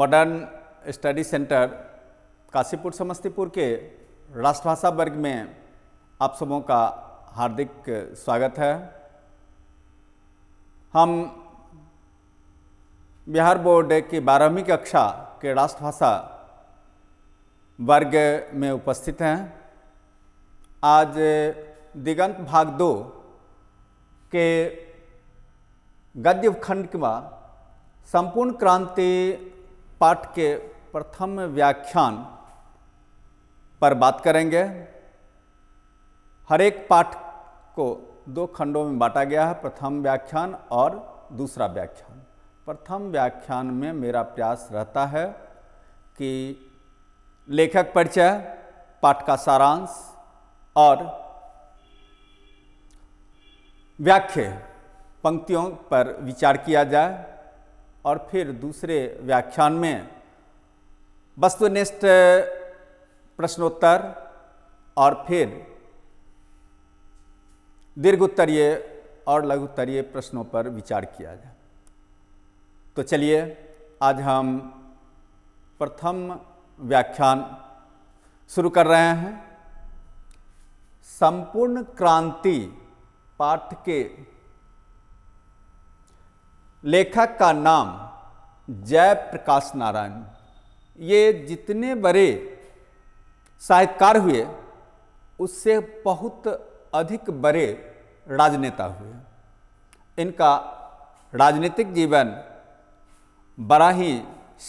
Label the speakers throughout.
Speaker 1: modern study centre Kashipur Samastipur के राष्ट्रभाषा वर्ग में आप सबों का हार्दिक स्वागत है हम बिहार बोर्ड की बारहवीं कक्षा के राष्ट्रभाषा वर्ग में उपस्थित हैं आज दिगंत भाग दो के गद्य खंड का संपूर्ण क्रांति पाठ के प्रथम व्याख्यान पर बात करेंगे हर एक पाठ को दो खंडों में बांटा गया है प्रथम व्याख्यान और दूसरा व्याख्यान प्रथम व्याख्यान में मेरा प्रयास रहता है कि लेखक परिचय पाठ का सारांश और व्याख्या पंक्तियों पर विचार किया जाए और फिर दूसरे व्याख्यान में वस्तुनिष्ठ प्रश्नोत्तर और फिर दीर्घ उत्तरीय और लघु उत्तरीय प्रश्नों पर विचार किया जाए तो चलिए आज हम प्रथम व्याख्यान शुरू कर रहे हैं संपूर्ण क्रांति पाठ के लेखक का नाम जय प्रकाश नारायण ये जितने बड़े साहित्यकार हुए उससे बहुत अधिक बड़े राजनेता हुए इनका राजनीतिक जीवन बड़ा ही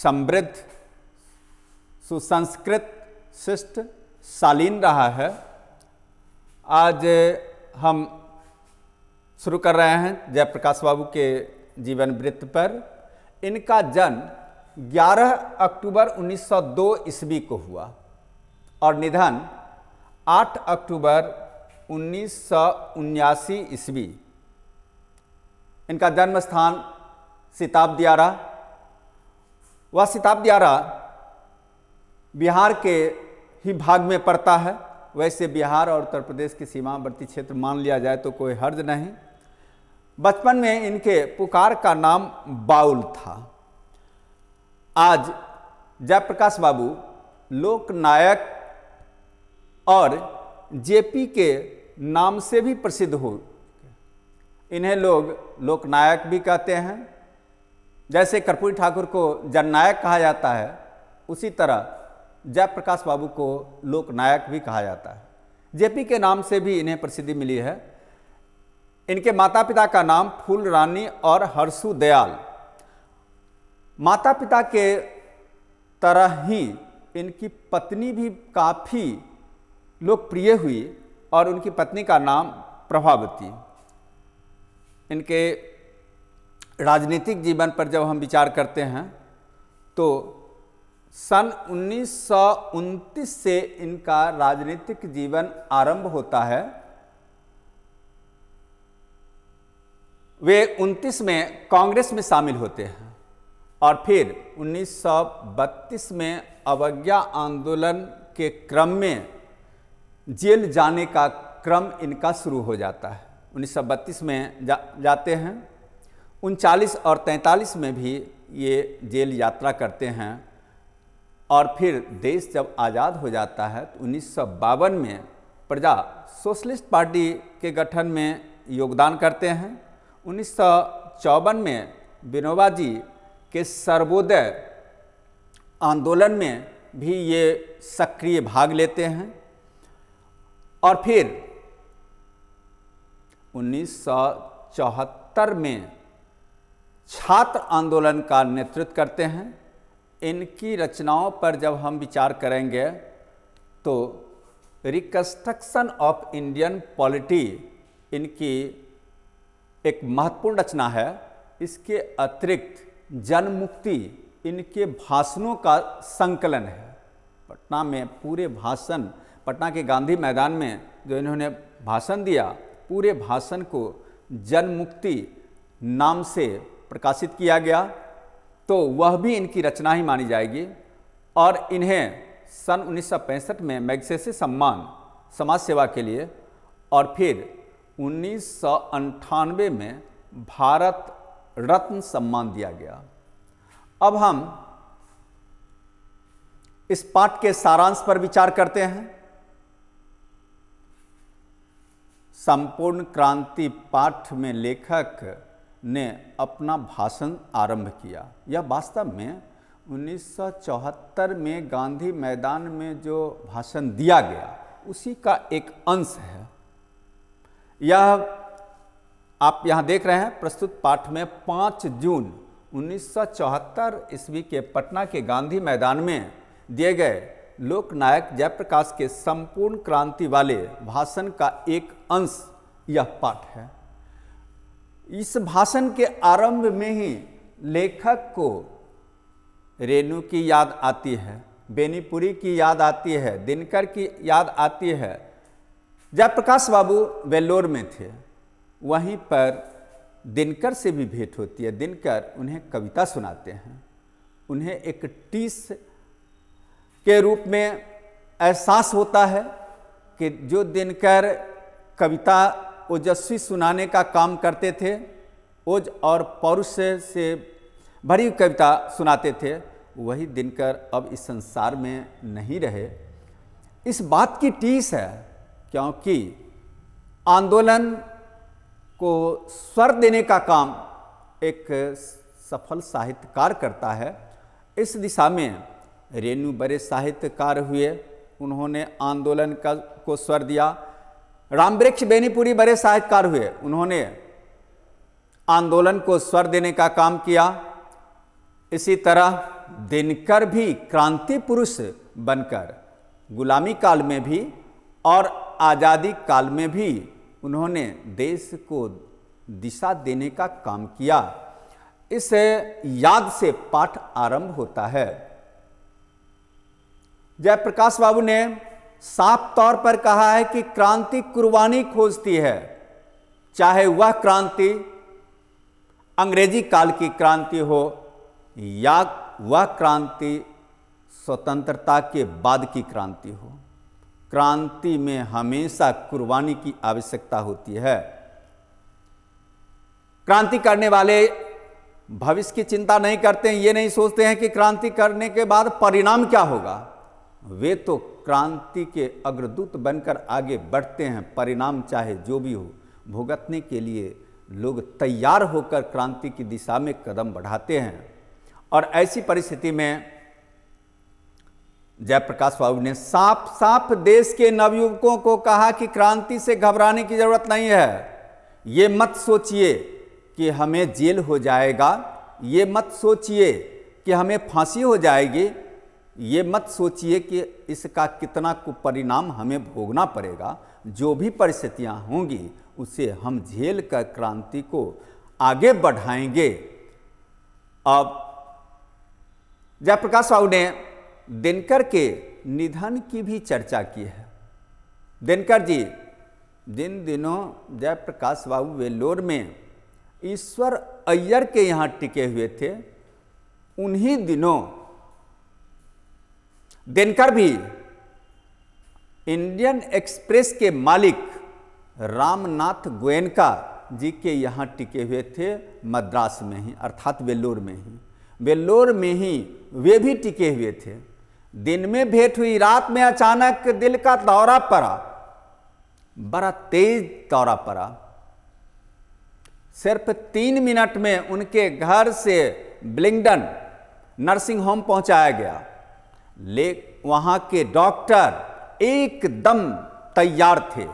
Speaker 1: समृद्ध सुसंस्कृत शिष्ट शालीन रहा है आज हम शुरू कर रहे हैं जयप्रकाश बाबू के जीवन वृत्त पर इनका जन्म 11 अक्टूबर 1902 ईस्वी को हुआ और निधन 8 अक्टूबर उन्नीस ईस्वी इनका जन्म स्थान सिताब दियारा वह सिताब दियारा बिहार के ही भाग में पड़ता है वैसे बिहार और उत्तर प्रदेश की सीमावर्ती क्षेत्र मान लिया जाए तो कोई हर्ज नहीं बचपन में इनके पुकार का नाम बाउल था आज जयप्रकाश बाबू लोकनायक और जेपी के नाम से भी प्रसिद्ध हो इन्हें लोग लोकनायक भी कहते हैं जैसे कर्पूरी ठाकुर को जननायक कहा जाता है उसी तरह जयप्रकाश बाबू को लोकनायक भी कहा जाता है जेपी के नाम से भी इन्हें प्रसिद्धि मिली है इनके माता पिता का नाम फूल रानी और हर्षु दयाल माता पिता के तरह ही इनकी पत्नी भी काफ़ी लोकप्रिय हुई और उनकी पत्नी का नाम प्रभावती इनके राजनीतिक जीवन पर जब हम विचार करते हैं तो सन उन्नीस से इनका राजनीतिक जीवन आरंभ होता है वे 29 में कांग्रेस में शामिल होते हैं और फिर 1932 में अवज्ञा आंदोलन के क्रम में जेल जाने का क्रम इनका शुरू हो जाता है 1932 में जा, जाते हैं उनचालीस और 43 में भी ये जेल यात्रा करते हैं और फिर देश जब आज़ाद हो जाता है तो उन्नीस में प्रजा सोशलिस्ट पार्टी के गठन में योगदान करते हैं उन्नीस में विनोबा जी के सर्वोदय आंदोलन में भी ये सक्रिय भाग लेते हैं और फिर 1974 में छात्र आंदोलन का नेतृत्व करते हैं इनकी रचनाओं पर जब हम विचार करेंगे तो रिकंस्ट्रक्शन ऑफ इंडियन पॉलिटी इनकी एक महत्वपूर्ण रचना है इसके अतिरिक्त जनमुक्ति इनके भाषणों का संकलन है पटना में पूरे भाषण पटना के गांधी मैदान में जो इन्होंने भाषण दिया पूरे भाषण को जनमुक्ति नाम से प्रकाशित किया गया तो वह भी इनकी रचना ही मानी जाएगी और इन्हें सन उन्नीस में मैगसेसे सम्मान समाज सेवा के लिए और फिर उन्नीस में भारत रत्न सम्मान दिया गया अब हम इस पाठ के सारांश पर विचार करते हैं संपूर्ण क्रांति पाठ में लेखक ने अपना भाषण आरंभ किया यह वास्तव में 1974 में गांधी मैदान में जो भाषण दिया गया उसी का एक अंश है यह आप यहाँ देख रहे हैं प्रस्तुत पाठ में 5 जून 1974 ईस्वी के पटना के गांधी मैदान में दिए गए लोकनायक जयप्रकाश के संपूर्ण क्रांति वाले भाषण का एक अंश यह पाठ है इस भाषण के आरंभ में ही लेखक को रेणु की याद आती है बेनीपुरी की याद आती है दिनकर की याद आती है जयप्रकाश बाबू वेल्लोर में थे वहीं पर दिनकर से भी भेंट होती है दिनकर उन्हें कविता सुनाते हैं उन्हें एक टीस के रूप में एहसास होता है कि जो दिनकर कविता ओजस्वी सुनाने का काम करते थे ओज और पौरुष से, भरी कविता सुनाते थे वही दिनकर अब इस संसार में नहीं रहे इस बात की टीस है क्योंकि आंदोलन को स्वर देने का काम एक सफल साहित्यकार करता है इस दिशा में रेणु बड़े साहित्यकार हुए उन्होंने आंदोलन का को स्वर दिया रामवृक्ष बेनीपुरी बड़े साहित्यकार हुए उन्होंने आंदोलन को स्वर देने का काम किया इसी तरह दिनकर भी क्रांति पुरुष बनकर गुलामी काल में भी और आज़ादी काल में भी उन्होंने देश को दिशा देने का काम किया इस याद से पाठ आरंभ होता है जयप्रकाश बाबू ने साफ तौर पर कहा है कि क्रांति कुर्बानी खोजती है चाहे वह क्रांति अंग्रेजी काल की क्रांति हो या वह क्रांति स्वतंत्रता के बाद की क्रांति हो क्रांति में हमेशा कुर्बानी की आवश्यकता होती है क्रांति करने वाले भविष्य की चिंता नहीं करते हैं ये नहीं सोचते हैं कि क्रांति करने के बाद परिणाम क्या होगा वे तो क्रांति के अग्रदूत बनकर आगे बढ़ते हैं परिणाम चाहे जो भी हो भुगतने के लिए लोग तैयार होकर क्रांति की दिशा में कदम बढ़ाते हैं और ऐसी परिस्थिति में जयप्रकाश बाबू ने साफ साफ देश के नवयुवकों को कहा कि क्रांति से घबराने की जरूरत नहीं है ये मत सोचिए कि हमें जेल हो जाएगा ये मत सोचिए कि हमें फांसी हो जाएगी ये मत सोचिए कि इसका कितना परिणाम हमें भोगना पड़ेगा जो भी परिस्थितियाँ होंगी उसे हम झेल कर क्रांति को आगे बढ़ाएंगे अब जयप्रकाश साहू ने दिनकर के निधन की भी चर्चा की है दिनकर जी जिन दिनों जयप्रकाश बाबू वेल्लोर में ईश्वर अय्यर के यहाँ टिके हुए थे उन्हीं दिनों दिनकर भी इंडियन एक्सप्रेस के मालिक रामनाथ गोयनका जी के यहाँ टिके हुए थे मद्रास में ही अर्थात वेल्लोर में ही वेल्लोर में ही वे भी टिके हुए थे दिन में भेंट हुई रात में अचानक दिल का दौरा पड़ा बड़ा तेज दौरा पड़ा सिर्फ तीन मिनट में उनके घर से ब्लिंगडन नर्सिंग होम पहुंचाया गया ले वहां के डॉक्टर एकदम तैयार थे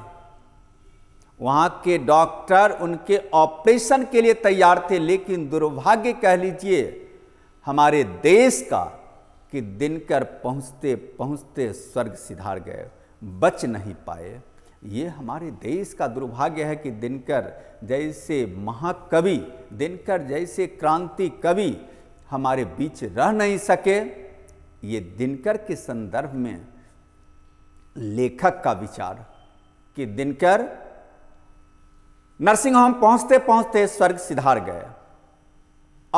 Speaker 1: वहां के डॉक्टर उनके ऑपरेशन के लिए तैयार थे लेकिन दुर्भाग्य कह लीजिए हमारे देश का कि दिनकर पहुँचते पहुँचते स्वर्ग सिधार गए बच नहीं पाए ये हमारे देश का दुर्भाग्य है कि दिनकर जैसे महाकवि दिनकर जैसे क्रांति कवि हमारे बीच रह नहीं सके ये दिनकर के संदर्भ में लेखक का विचार कि दिनकर नर्सिंग होम पहुंचते पहुंचते स्वर्ग सिधार गए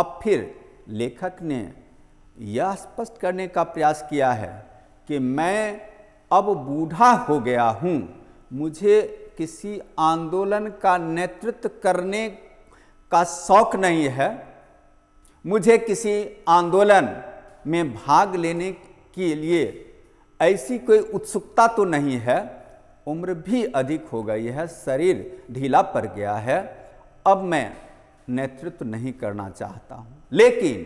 Speaker 1: अब फिर लेखक ने यह स्पष्ट करने का प्रयास किया है कि मैं अब बूढ़ा हो गया हूँ मुझे किसी आंदोलन का नेतृत्व करने का शौक नहीं है मुझे किसी आंदोलन में भाग लेने के लिए ऐसी कोई उत्सुकता तो नहीं है उम्र भी अधिक हो गई है शरीर ढीला पड़ गया है अब मैं नेतृत्व नहीं करना चाहता हूँ लेकिन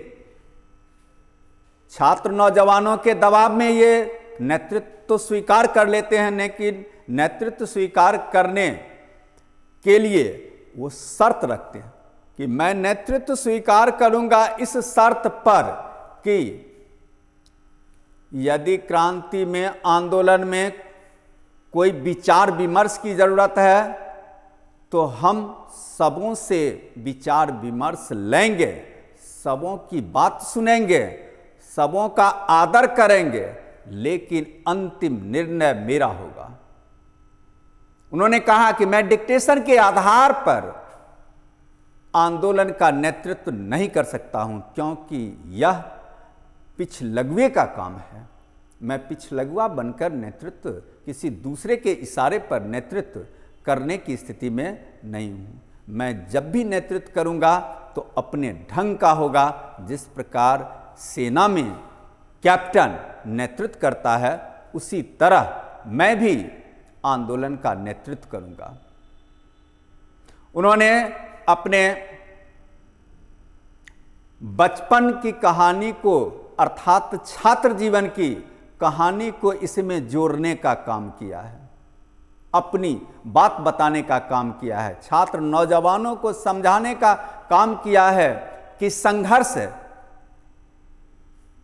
Speaker 1: छात्र नौजवानों के दबाव में ये नेतृत्व तो स्वीकार कर लेते हैं लेकिन नेतृत्व स्वीकार करने के लिए वो शर्त रखते हैं कि मैं नेतृत्व स्वीकार करूंगा इस शर्त पर कि यदि क्रांति में आंदोलन में कोई विचार विमर्श की ज़रूरत है तो हम सबों से विचार विमर्श लेंगे सबों की बात सुनेंगे सबों का आदर करेंगे लेकिन अंतिम निर्णय मेरा होगा उन्होंने कहा कि मैं डिक्टेशन के आधार पर आंदोलन का नेतृत्व नहीं कर सकता हूं क्योंकि यह पिछलगवे का काम है मैं पिछलगुआ बनकर नेतृत्व किसी दूसरे के इशारे पर नेतृत्व करने की स्थिति में नहीं हूं मैं जब भी नेतृत्व करूंगा तो अपने ढंग का होगा जिस प्रकार सेना में कैप्टन नेतृत्व करता है उसी तरह मैं भी आंदोलन का नेतृत्व करूंगा उन्होंने अपने बचपन की कहानी को अर्थात छात्र जीवन की कहानी को इसमें जोड़ने का काम किया है अपनी बात बताने का काम किया है छात्र नौजवानों को समझाने का काम किया है कि संघर्ष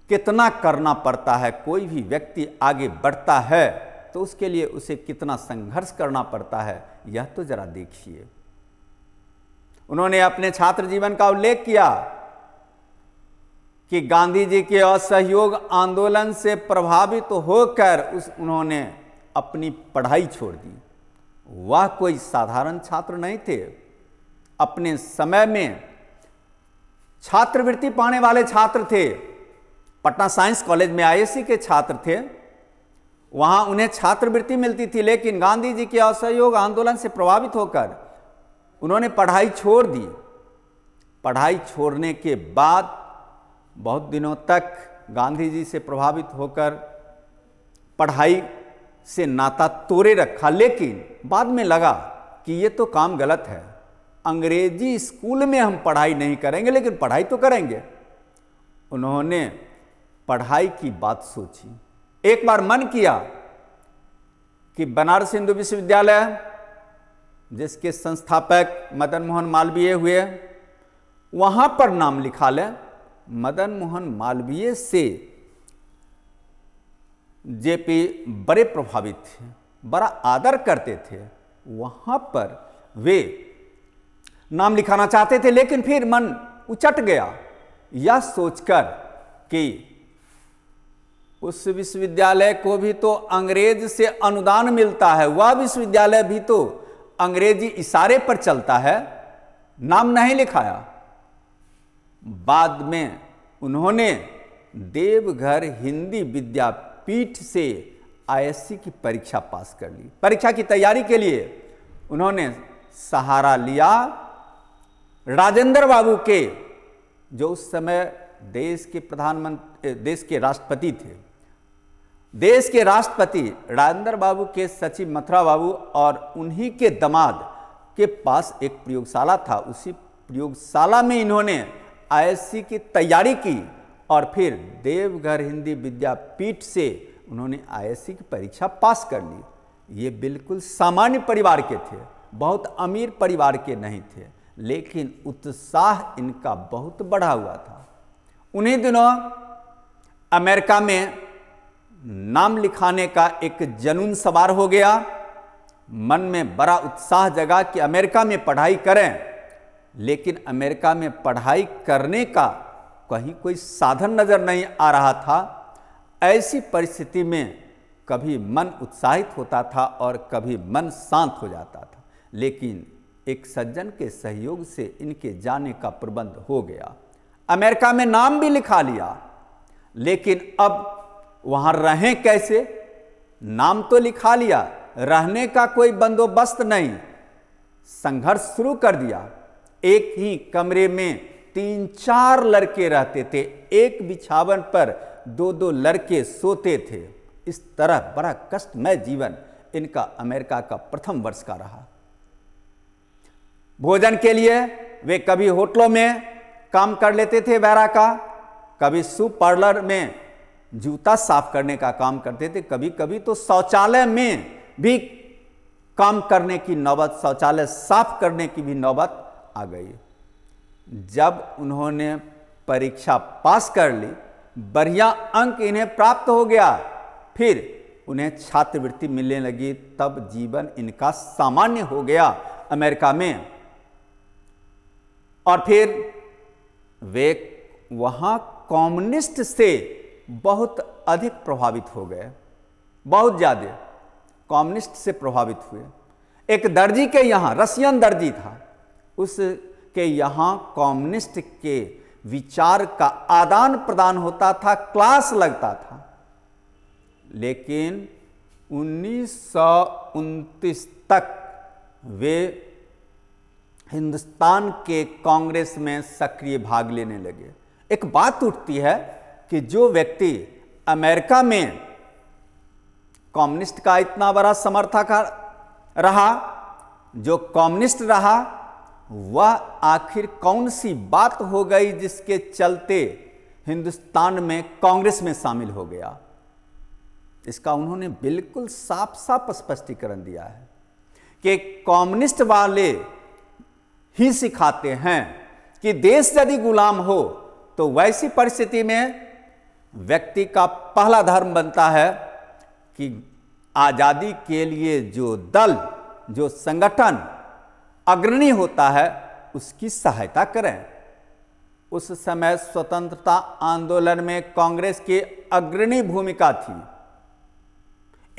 Speaker 1: कितना करना पड़ता है कोई भी व्यक्ति आगे बढ़ता है तो उसके लिए उसे कितना संघर्ष करना पड़ता है यह तो जरा देखिए उन्होंने अपने छात्र जीवन का उल्लेख किया कि गांधी जी के असहयोग आंदोलन से प्रभावित तो होकर उस उन्होंने अपनी पढ़ाई छोड़ दी वह कोई साधारण छात्र नहीं थे अपने समय में छात्रवृत्ति पाने वाले छात्र थे पटना साइंस कॉलेज में आईएससी के छात्र थे वहाँ उन्हें छात्रवृत्ति मिलती थी लेकिन गांधी जी के असहयोग आंदोलन से प्रभावित होकर उन्होंने पढ़ाई छोड़ दी पढ़ाई छोड़ने के बाद बहुत दिनों तक गांधी जी से प्रभावित होकर पढ़ाई से नाता तोड़े रखा लेकिन बाद में लगा कि ये तो काम गलत है अंग्रेजी स्कूल में हम पढ़ाई नहीं करेंगे लेकिन पढ़ाई तो करेंगे उन्होंने पढ़ाई की बात सोची एक बार मन किया कि बनारस हिंदू विश्वविद्यालय जिसके संस्थापक मदन मोहन मालवीय हुए वहाँ पर नाम लिखा ले मदन मोहन मालवीय से जेपी बड़े प्रभावित थे बड़ा आदर करते थे वहाँ पर वे नाम लिखाना चाहते थे लेकिन फिर मन उचट गया यह सोचकर कि उस विश्वविद्यालय को भी तो अंग्रेज से अनुदान मिलता है वह विश्वविद्यालय भी तो अंग्रेजी इशारे पर चलता है नाम नहीं लिखाया बाद में उन्होंने देवघर हिंदी विद्यापीठ से आईएससी की परीक्षा पास कर ली परीक्षा की तैयारी के लिए उन्होंने सहारा लिया राजेंद्र बाबू के जो उस समय देश के प्रधानमंत्री देश के राष्ट्रपति थे देश के राष्ट्रपति राजेंद्र बाबू के सचिव मथुरा बाबू और उन्हीं के दामाद के पास एक प्रयोगशाला था उसी प्रयोगशाला में इन्होंने आईएससी की तैयारी की और फिर देवघर हिंदी विद्यापीठ से उन्होंने आईएससी की परीक्षा पास कर ली ये बिल्कुल सामान्य परिवार के थे बहुत अमीर परिवार के नहीं थे लेकिन उत्साह इनका बहुत बढ़ा हुआ था उन्हीं दिनों अमेरिका में नाम लिखाने का एक जनून सवार हो गया मन में बड़ा उत्साह जगा कि अमेरिका में पढ़ाई करें लेकिन अमेरिका में पढ़ाई करने का कहीं कोई साधन नज़र नहीं आ रहा था ऐसी परिस्थिति में कभी मन उत्साहित होता था और कभी मन शांत हो जाता था लेकिन एक सज्जन के सहयोग से इनके जाने का प्रबंध हो गया अमेरिका में नाम भी लिखा लिया लेकिन अब वहां रहें कैसे नाम तो लिखा लिया रहने का कोई बंदोबस्त नहीं संघर्ष शुरू कर दिया एक ही कमरे में तीन चार लड़के रहते थे एक बिछावन पर दो दो लड़के सोते थे इस तरह बड़ा कष्टमय जीवन इनका अमेरिका का प्रथम वर्ष का रहा भोजन के लिए वे कभी होटलों में काम कर लेते थे वैरा का कभी सूप पार्लर में जूता साफ करने का काम करते थे कभी कभी तो शौचालय में भी काम करने की नौबत शौचालय साफ करने की भी नौबत आ गई जब उन्होंने परीक्षा पास कर ली बढ़िया अंक इन्हें प्राप्त हो गया फिर उन्हें छात्रवृत्ति मिलने लगी तब जीवन इनका सामान्य हो गया अमेरिका में और फिर वे वहां कम्युनिस्ट से बहुत अधिक प्रभावित हो गए बहुत ज़्यादा कम्युनिस्ट से प्रभावित हुए एक दर्जी के यहाँ रशियन दर्जी था उसके यहाँ कम्युनिस्ट के विचार का आदान प्रदान होता था क्लास लगता था लेकिन उन्नीस तक वे हिंदुस्तान के कांग्रेस में सक्रिय भाग लेने लगे एक बात उठती है कि जो व्यक्ति अमेरिका में कम्युनिस्ट का इतना बड़ा समर्थक रहा जो कम्युनिस्ट रहा वह आखिर कौन सी बात हो गई जिसके चलते हिंदुस्तान में कांग्रेस में शामिल हो गया इसका उन्होंने बिल्कुल साफ साफ स्पष्टीकरण दिया है कि कम्युनिस्ट वाले ही सिखाते हैं कि देश यदि गुलाम हो तो वैसी परिस्थिति में व्यक्ति का पहला धर्म बनता है कि आज़ादी के लिए जो दल जो संगठन अग्रणी होता है उसकी सहायता करें उस समय स्वतंत्रता आंदोलन में कांग्रेस की अग्रणी भूमिका थी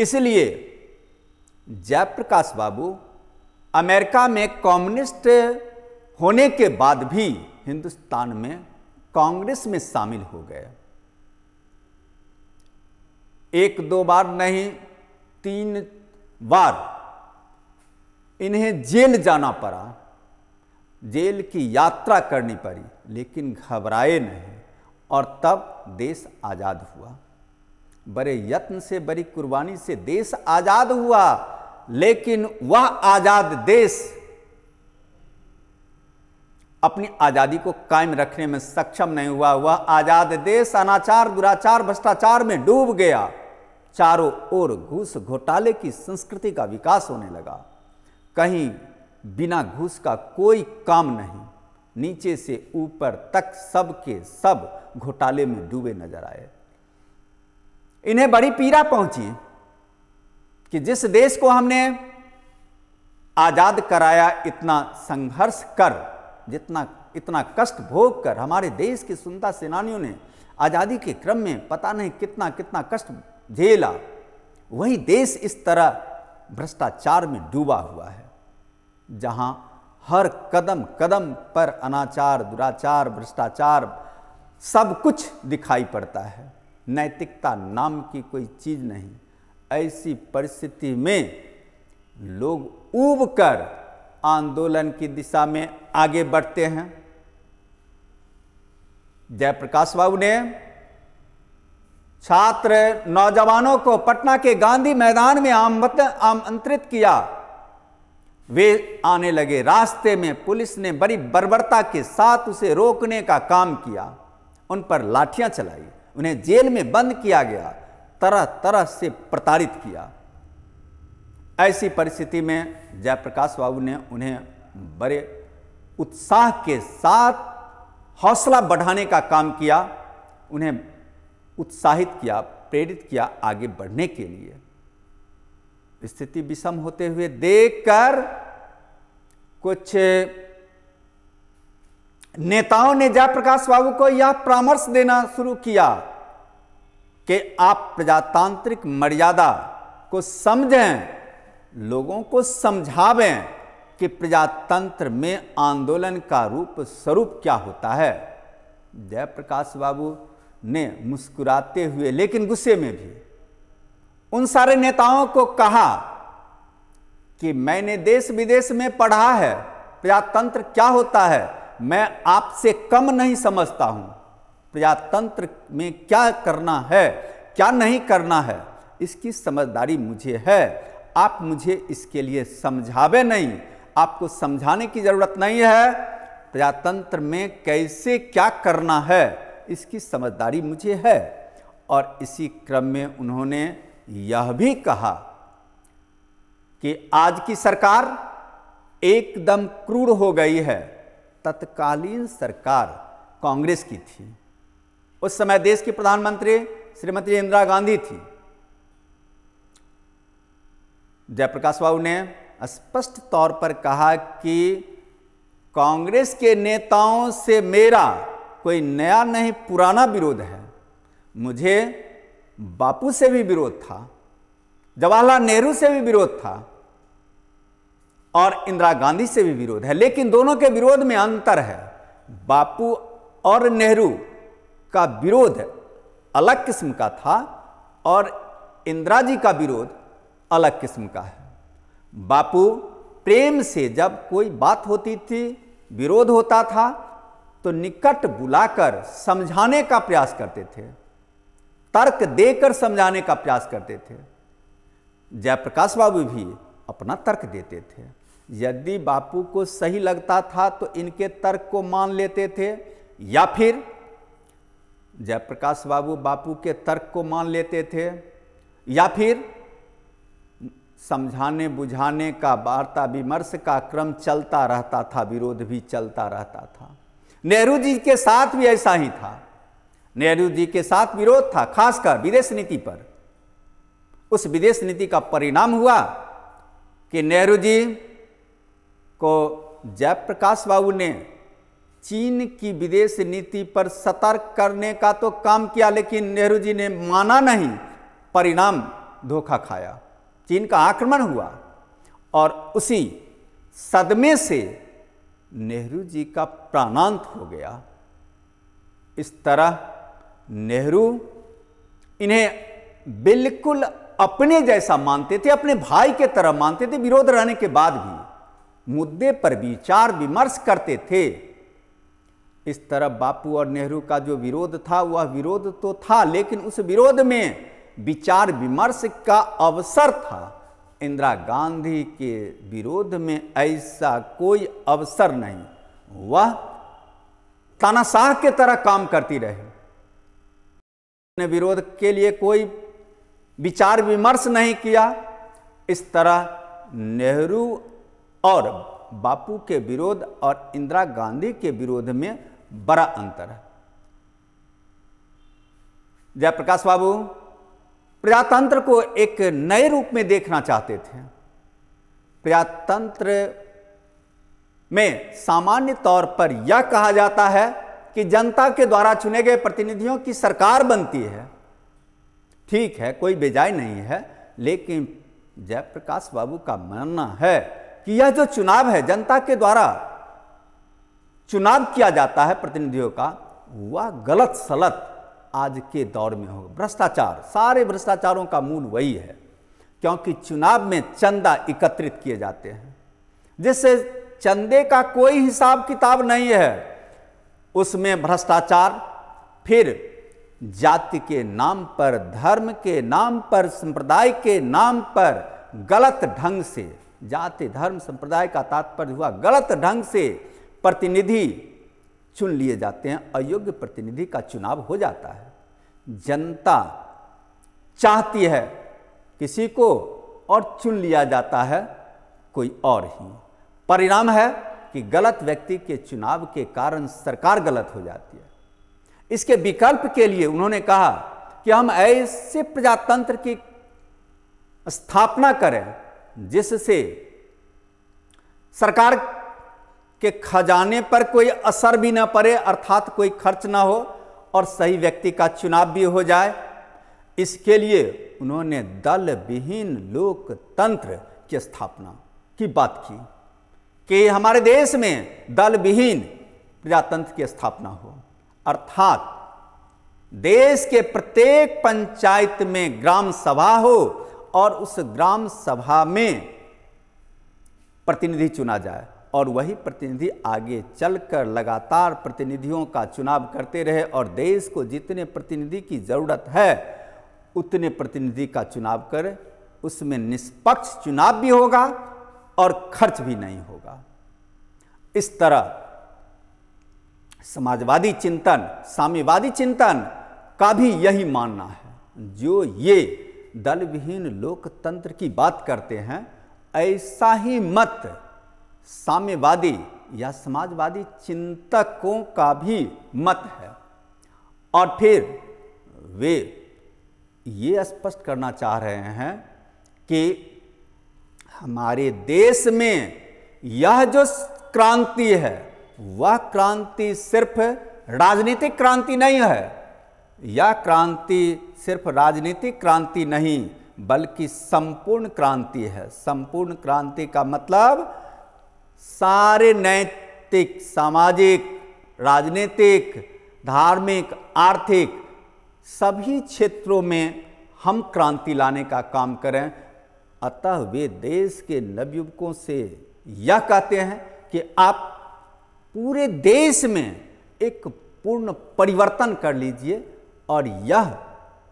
Speaker 1: इसलिए जयप्रकाश बाबू अमेरिका में कम्युनिस्ट होने के बाद भी हिंदुस्तान में कांग्रेस में शामिल हो गए एक दो बार नहीं तीन बार इन्हें जेल जाना पड़ा जेल की यात्रा करनी पड़ी लेकिन घबराए नहीं और तब देश आज़ाद हुआ बड़े यत्न से बड़ी कुर्बानी से देश आज़ाद हुआ लेकिन वह आज़ाद देश अपनी आज़ादी को कायम रखने में सक्षम नहीं हुआ वह आज़ाद देश अनाचार दुराचार भ्रष्टाचार में डूब गया चारों ओर घूस घोटाले की संस्कृति का विकास होने लगा कहीं बिना घूस का कोई काम नहीं नीचे से ऊपर तक सब के सब घोटाले में डूबे नजर आए इन्हें बड़ी पीड़ा पहुंची कि जिस देश को हमने आजाद कराया इतना संघर्ष कर जितना इतना कष्ट भोग कर हमारे देश की सुंदर सेनानियों ने आज़ादी के क्रम में पता नहीं कितना कितना कष्ट झेला वही देश इस तरह भ्रष्टाचार में डूबा हुआ है जहां हर कदम कदम पर अनाचार दुराचार भ्रष्टाचार सब कुछ दिखाई पड़ता है नैतिकता नाम की कोई चीज़ नहीं ऐसी परिस्थिति में लोग ऊब कर आंदोलन की दिशा में आगे बढ़ते हैं जयप्रकाश बाबू ने छात्र नौजवानों को पटना के गांधी मैदान में आमंत्रित किया वे आने लगे रास्ते में पुलिस ने बड़ी बर्बरता के साथ उसे रोकने का काम किया उन पर लाठियां चलाई उन्हें जेल में बंद किया गया तरह तरह से प्रताड़ित किया ऐसी परिस्थिति में जयप्रकाश बाबू ने उन्हें बड़े उत्साह के साथ हौसला बढ़ाने का काम किया उन्हें उत्साहित किया प्रेरित किया आगे बढ़ने के लिए स्थिति विषम होते हुए देखकर कुछ नेताओं ने जयप्रकाश बाबू को यह परामर्श देना शुरू किया कि आप प्रजातांत्रिक मर्यादा को समझें लोगों को समझावें कि प्रजातंत्र में आंदोलन का रूप स्वरूप क्या होता है जयप्रकाश बाबू ने मुस्कुराते हुए लेकिन गुस्से में भी उन सारे नेताओं को कहा कि मैंने देश विदेश में पढ़ा है प्रजातंत्र क्या होता है मैं आपसे कम नहीं समझता हूं प्रजातंत्र में क्या करना है क्या नहीं करना है इसकी समझदारी मुझे है आप मुझे इसके लिए समझावे नहीं आपको समझाने की ज़रूरत नहीं है प्रजातंत्र में कैसे क्या करना है इसकी समझदारी मुझे है और इसी क्रम में उन्होंने यह भी कहा कि आज की सरकार एकदम क्रूर हो गई है तत्कालीन सरकार कांग्रेस की थी उस समय देश की प्रधानमंत्री श्रीमती इंदिरा गांधी थी जयप्रकाश बाबू ने स्पष्ट तौर पर कहा कि कांग्रेस के नेताओं से मेरा कोई नया नहीं पुराना विरोध है मुझे बापू से भी विरोध था जवाहरलाल नेहरू से भी विरोध था और इंदिरा गांधी से भी विरोध है लेकिन दोनों के विरोध में अंतर है बापू और नेहरू का विरोध अलग किस्म का था और इंदिरा जी का विरोध अलग किस्म का है बापू प्रेम से जब कोई बात होती थी विरोध होता था तो निकट बुलाकर समझाने का प्रयास करते थे तर्क देकर समझाने का प्रयास करते थे जयप्रकाश बाबू भी अपना तर्क देते थे यदि बापू को सही लगता था तो इनके तर्क को मान लेते थे या फिर जयप्रकाश बाबू बापू के तर्क को मान लेते थे या फिर समझाने बुझाने का वार्ता विमर्श का क्रम चलता रहता था विरोध भी चलता रहता था नेहरू जी के साथ भी ऐसा ही था नेहरू जी के साथ विरोध था खासकर विदेश नीति पर उस विदेश नीति का परिणाम हुआ कि नेहरू जी को जयप्रकाश बाबू ने चीन की विदेश नीति पर सतर्क करने का तो काम किया लेकिन नेहरू जी ने माना नहीं परिणाम धोखा खाया चीन का आक्रमण हुआ और उसी सदमे से नेहरू जी का प्राणांत हो गया इस तरह नेहरू इन्हें बिल्कुल अपने जैसा मानते थे अपने भाई के तरह मानते थे विरोध रहने के बाद भी मुद्दे पर विचार विमर्श करते थे इस तरह बापू और नेहरू का जो विरोध था वह विरोध तो था लेकिन उस विरोध में विचार विमर्श का अवसर था इंदिरा गांधी के विरोध में ऐसा कोई अवसर नहीं वह तानाशाह के तरह काम करती रही ने विरोध के लिए कोई विचार विमर्श नहीं किया इस तरह नेहरू और बापू के विरोध और इंदिरा गांधी के विरोध में बड़ा अंतर है जयप्रकाश बाबू प्रजातंत्र को एक नए रूप में देखना चाहते थे प्रजातंत्र में सामान्य तौर पर यह कहा जाता है कि जनता के द्वारा चुने गए प्रतिनिधियों की सरकार बनती है ठीक है कोई बेजाय नहीं है लेकिन जयप्रकाश बाबू का मानना है कि यह जो चुनाव है जनता के द्वारा चुनाव किया जाता है प्रतिनिधियों का वह गलत सलत आज के दौर में होगा भ्रष्टाचार सारे भ्रष्टाचारों का मूल वही है क्योंकि चुनाव में चंदा एकत्रित किए जाते हैं जिससे चंदे का कोई हिसाब किताब नहीं है उसमें भ्रष्टाचार फिर जाति के नाम पर धर्म के नाम पर संप्रदाय के नाम पर गलत ढंग से जाति धर्म संप्रदाय का तात्पर्य हुआ गलत ढंग से प्रतिनिधि चुन लिए जाते हैं अयोग्य प्रतिनिधि का चुनाव हो जाता है जनता चाहती है किसी को और चुन लिया जाता है कोई और ही परिणाम है कि गलत व्यक्ति के चुनाव के कारण सरकार गलत हो जाती है इसके विकल्प के लिए उन्होंने कहा कि हम ऐसे प्रजातंत्र की स्थापना करें जिससे सरकार के खजाने पर कोई असर भी ना पड़े अर्थात कोई खर्च ना हो और सही व्यक्ति का चुनाव भी हो जाए इसके लिए उन्होंने दल विहीन लोकतंत्र की स्थापना की बात की कि हमारे देश में दल विहीन प्रजातंत्र की स्थापना हो अर्थात देश के प्रत्येक पंचायत में ग्राम सभा हो और उस ग्राम सभा में प्रतिनिधि चुना जाए और वही प्रतिनिधि आगे चलकर लगातार प्रतिनिधियों का चुनाव करते रहे और देश को जितने प्रतिनिधि की ज़रूरत है उतने प्रतिनिधि का चुनाव कर उसमें निष्पक्ष चुनाव भी होगा और खर्च भी नहीं होगा इस तरह समाजवादी चिंतन साम्यवादी चिंतन का भी यही मानना है जो ये दलविहीन लोकतंत्र की बात करते हैं ऐसा ही मत साम्यवादी या समाजवादी चिंतकों का भी मत है और फिर वे ये स्पष्ट करना चाह रहे हैं कि हमारे देश में यह जो क्रांति है वह क्रांति सिर्फ राजनीतिक क्रांति नहीं है यह क्रांति सिर्फ राजनीतिक क्रांति नहीं बल्कि संपूर्ण क्रांति है संपूर्ण क्रांति का मतलब सारे नैतिक सामाजिक राजनीतिक धार्मिक आर्थिक सभी क्षेत्रों में हम क्रांति लाने का काम करें अतः वे देश के नवयुवकों से यह कहते हैं कि आप पूरे देश में एक पूर्ण परिवर्तन कर लीजिए और यह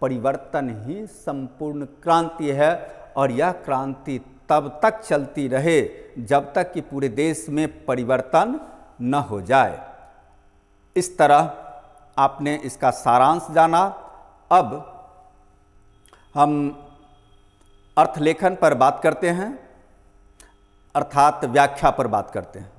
Speaker 1: परिवर्तन ही संपूर्ण क्रांति है और यह क्रांति तब तक चलती रहे जब तक कि पूरे देश में परिवर्तन न हो जाए इस तरह आपने इसका सारांश जाना अब हम अर्थलेखन पर बात करते हैं अर्थात व्याख्या पर बात करते हैं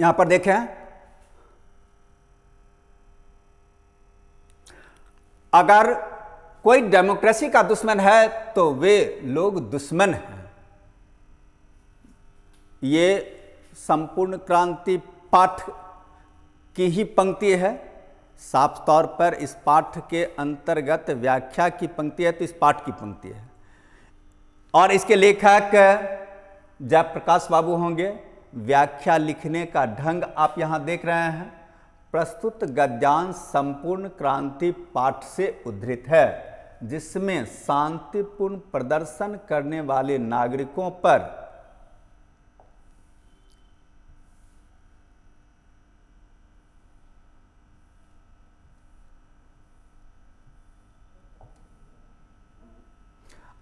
Speaker 1: यहां पर देखें अगर कोई डेमोक्रेसी का दुश्मन है तो वे लोग दुश्मन हैं ये संपूर्ण क्रांति पाठ की ही पंक्ति है साफ तौर पर इस पाठ के अंतर्गत व्याख्या की पंक्ति है तो इस पाठ की पंक्ति है और इसके लेखक जयप्रकाश बाबू होंगे व्याख्या लिखने का ढंग आप यहाँ देख रहे हैं प्रस्तुत गद्यांश संपूर्ण क्रांति पाठ से उद्धृत है जिसमें शांतिपूर्ण प्रदर्शन करने वाले नागरिकों पर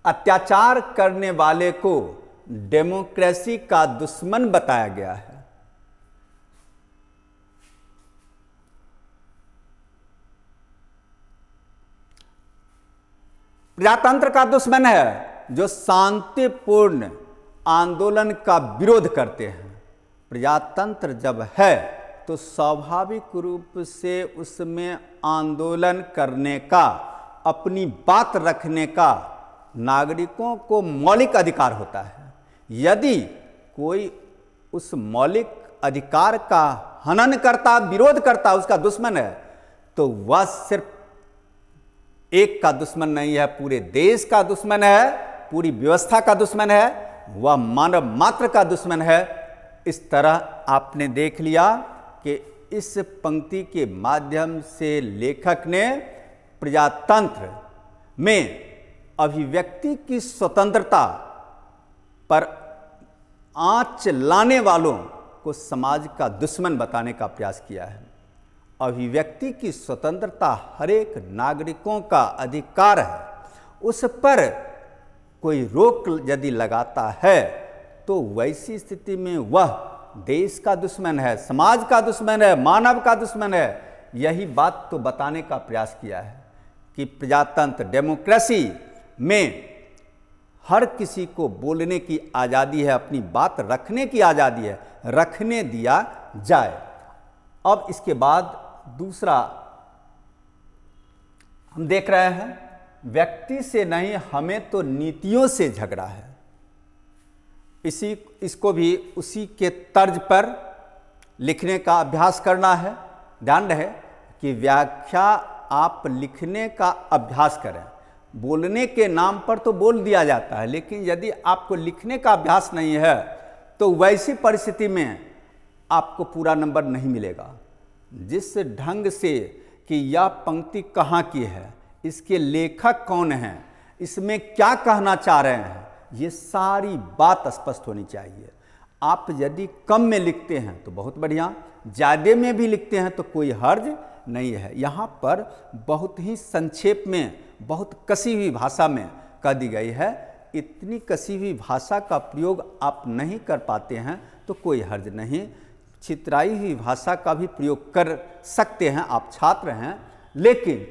Speaker 1: अत्याचार करने वाले को डेमोक्रेसी का दुश्मन बताया गया है प्रजातंत्र का दुश्मन है जो शांतिपूर्ण आंदोलन का विरोध करते हैं प्रजातंत्र जब है तो स्वाभाविक रूप से उसमें आंदोलन करने का अपनी बात रखने का नागरिकों को मौलिक अधिकार होता है यदि कोई उस मौलिक अधिकार का हनन करता विरोध करता उसका दुश्मन है तो वह सिर्फ एक का दुश्मन नहीं है पूरे देश का दुश्मन है पूरी व्यवस्था का दुश्मन है वह मानव मात्र का दुश्मन है इस तरह आपने देख लिया कि इस पंक्ति के माध्यम से लेखक ने प्रजातंत्र में अभिव्यक्ति की स्वतंत्रता पर आँच लाने वालों को समाज का दुश्मन बताने का प्रयास किया है अभिव्यक्ति की स्वतंत्रता हरेक नागरिकों का अधिकार है उस पर कोई रोक यदि लगाता है तो वैसी स्थिति में वह देश का दुश्मन है समाज का दुश्मन है मानव का दुश्मन है यही बात तो बताने का प्रयास किया है कि प्रजातंत्र डेमोक्रेसी में हर किसी को बोलने की आज़ादी है अपनी बात रखने की आज़ादी है रखने दिया जाए अब इसके बाद दूसरा हम देख रहे हैं व्यक्ति से नहीं हमें तो नीतियों से झगड़ा है इसी इसको भी उसी के तर्ज पर लिखने का अभ्यास करना है ध्यान रहे कि व्याख्या आप लिखने का अभ्यास करें बोलने के नाम पर तो बोल दिया जाता है लेकिन यदि आपको लिखने का अभ्यास नहीं है तो वैसी परिस्थिति में आपको पूरा नंबर नहीं मिलेगा जिस ढंग से कि यह पंक्ति कहाँ की है इसके लेखक कौन हैं इसमें क्या कहना चाह रहे हैं ये सारी बात स्पष्ट होनी चाहिए आप यदि कम में लिखते हैं तो बहुत बढ़िया ज़्यादा में भी लिखते हैं तो कोई हर्ज नहीं है यहाँ पर बहुत ही संक्षेप में बहुत कसी हुई भाषा में कह दी गई है इतनी कसी हुई भाषा का प्रयोग आप नहीं कर पाते हैं तो कोई हर्ज नहीं चित्राई हुई भाषा का भी प्रयोग कर सकते हैं आप छात्र हैं लेकिन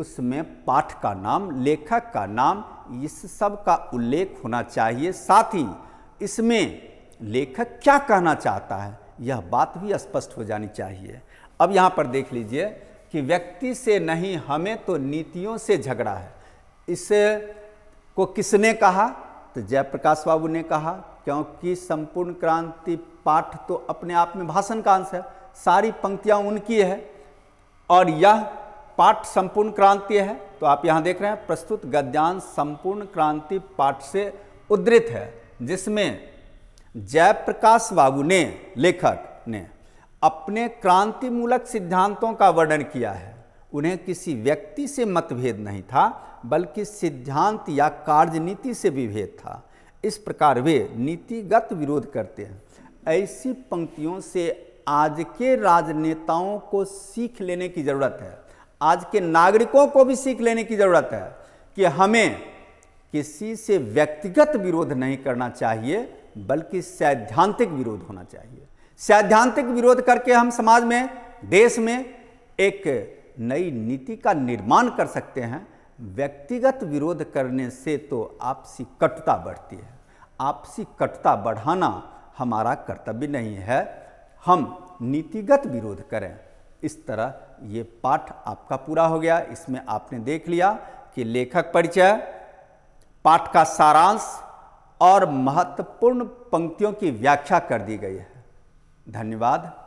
Speaker 1: उसमें पाठ का नाम लेखक का नाम इस सब का उल्लेख होना चाहिए साथ ही इसमें लेखक क्या कहना चाहता है यह बात भी स्पष्ट हो जानी चाहिए अब यहाँ पर देख लीजिए कि व्यक्ति से नहीं हमें तो नीतियों से झगड़ा है इसे को किसने कहा तो जयप्रकाश बाबू ने कहा क्योंकि संपूर्ण क्रांति पाठ तो अपने आप में भाषण का अंश है सारी पंक्तियाँ उनकी है और यह पाठ संपूर्ण क्रांति है तो आप यहाँ देख रहे हैं प्रस्तुत गद्यांश संपूर्ण क्रांति पाठ से उद्धृत है जिसमें जयप्रकाश बाबू ने लेखक ने अपने क्रांतिमूलक सिद्धांतों का वर्णन किया है उन्हें किसी व्यक्ति से मतभेद नहीं था बल्कि सिद्धांत या कार्यनीति से विभेद था इस प्रकार वे नीतिगत विरोध करते हैं ऐसी पंक्तियों से आज के राजनेताओं को सीख लेने की ज़रूरत है आज के नागरिकों को भी सीख लेने की ज़रूरत है कि हमें किसी से व्यक्तिगत विरोध नहीं करना चाहिए बल्कि सैद्धांतिक विरोध होना चाहिए सैद्धांतिक विरोध करके हम समाज में देश में एक नई नीति का निर्माण कर सकते हैं व्यक्तिगत विरोध करने से तो आपसी कटुता बढ़ती है आपसी कटुता बढ़ाना हमारा कर्तव्य नहीं है हम नीतिगत विरोध करें इस तरह ये पाठ आपका पूरा हो गया इसमें आपने देख लिया कि लेखक परिचय पाठ का सारांश और महत्वपूर्ण पंक्तियों की व्याख्या कर दी गई है धन्यवाद